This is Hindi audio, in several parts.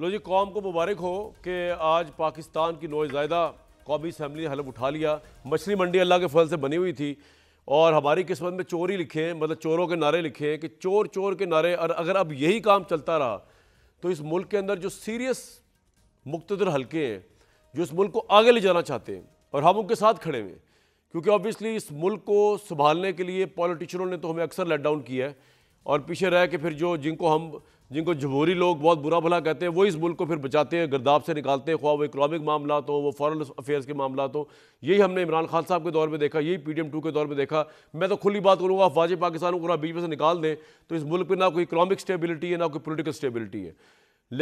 लो जी कौम को मुबारक हो कि आज पाकिस्तान की नोज़ायदा कौमी असम्बली ने हलब उठा लिया मछली मंडी अल्लाह के फल से बनी हुई थी और हमारी किस्मत में चोरी लिखे हैं मतलब चोरों के नारे लिखे हैं कि चोर चोर के नारे और अगर अब यही काम चलता रहा तो इस मुल्क के अंदर जो सीरियस मुख्तर हल्के हैं जो इस मुल्क को आगे ले जाना चाहते हैं और हम उनके साथ खड़े हुए क्योंकि ऑब्वियसली इस मुल्क को संभालने के लिए पॉलिटिशनों ने तो हमें अक्सर लेट डाउन किया है और पीछे रह के फिर जो जिनको हम जिनको जमहूरी लोग बहुत बुरा भला कहते हैं वो इस मुल्क को फिर बचाते हैं गर्दाब से निकालते हैं ख्वा वो इकनॉमिक मामला हो वो फॉरन अफेयर्स के मामला हो यही हमने इमरान खान साहब के दौर में देखा यही पी डी एम टू के दौर में देखा मैं तो खुली बात करूँगा अफवाज पाकिस्तान को बीच में से निकाल दें तो इस मुल्क में ना कोई इकनॉमिक स्टेबिलिटी है ना कोई पोलिटिकल स्टेबिलिटी है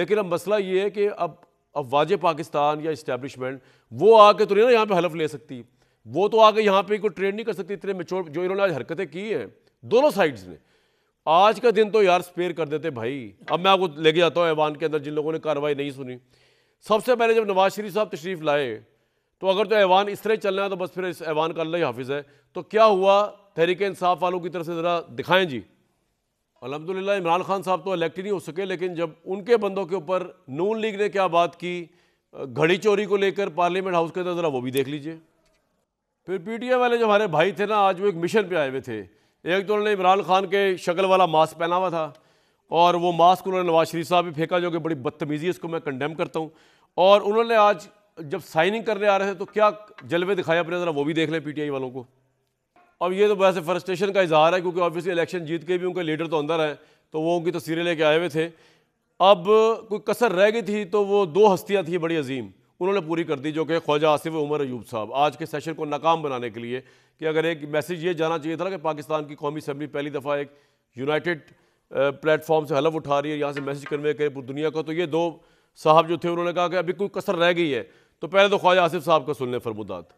लेकिन अब मसला ये है कि अब अफवाज पाकिस्तान या इस्टेबलिशमेंट वो आके तो नहीं ना यहाँ पर हलफ ले सकती वो तो आके यहाँ पर कोई ट्रेड नहीं कर सकती इतने मेचोर जो इन्होंने आज हरकतें की हैं दोनों साइड्स ने आज का दिन तो यार स्पेयर कर देते भाई अब मैं आपको लेके जाता हूँ ऐवान के अंदर जिन लोगों ने कार्रवाई नहीं सुनी सबसे पहले जब नवाज शरीफ साहब तशरीफ लाए तो अगर तो ऐवान इस तरह चलना है तो बस फिर इस ऐवान का अल्लाह हाफिज़ है तो क्या हुआ तहरीक इंसाफ वालों की तरफ से ज़रा दिखाएं जी अलहमदिल्ला इमरान खान साहब तो इलेक्ट नहीं हो सके लेकिन जब उनके बंदों के ऊपर नून लीग ने क्या बात की घड़ी चोरी को लेकर पार्लियामेंट हाउस के अंदर ज़रा वो भी देख लीजिए फिर पी वाले जो हमारे भाई थे ना आज वो एक मिशन पर आए हुए थे एक तो उन्होंने इमरान खान के शक्ल वाला मास्क पहना हुआ था और वो मास्क उन्होंने नवाज शरीफ साहब भी फेंका जो कि बड़ी बदतमीज़ी इसको मैं कंडेम करता हूँ और उन्होंने आज जब साइनिंग करने आ रहे थे तो क्या जलवे दिखाए अपने ज़रा वो भी देख लें पीटीआई वालों को अब ये तो वैसे फ्रस्ट्रेशन का इजहार है क्योंकि ऑब्वियसली इलेक्शन जीत के भी उनके लीडर तो अंदर हैं तो वो उनकी तस्वीरें लेके आए हुए थे अब कोई कसर रह गई थी तो वो दो हस्तियाँ थी बड़ी अजीम उन्होंने पूरी कर दी जो कि ख्वाजा आसिफ उमर अयूब साहब आज के सेशन को नाकाम बनाने के लिए कि अगर एक मैसेज ये जाना चाहिए था कि पाकिस्तान की कौमी असम्बली पहली दफ़ा एक यूनाइटेड प्लेटफॉर्म से हलफ उठा रही है यहाँ से मैसेज कन्वे करें पूरी दुनिया को तो ये दो साहब जो थे उन्होंने कहा कि अभी कोई कसर रह गई है तो पहले तो ख्वाजा आसिफ साहब का सुन लें फरमुदात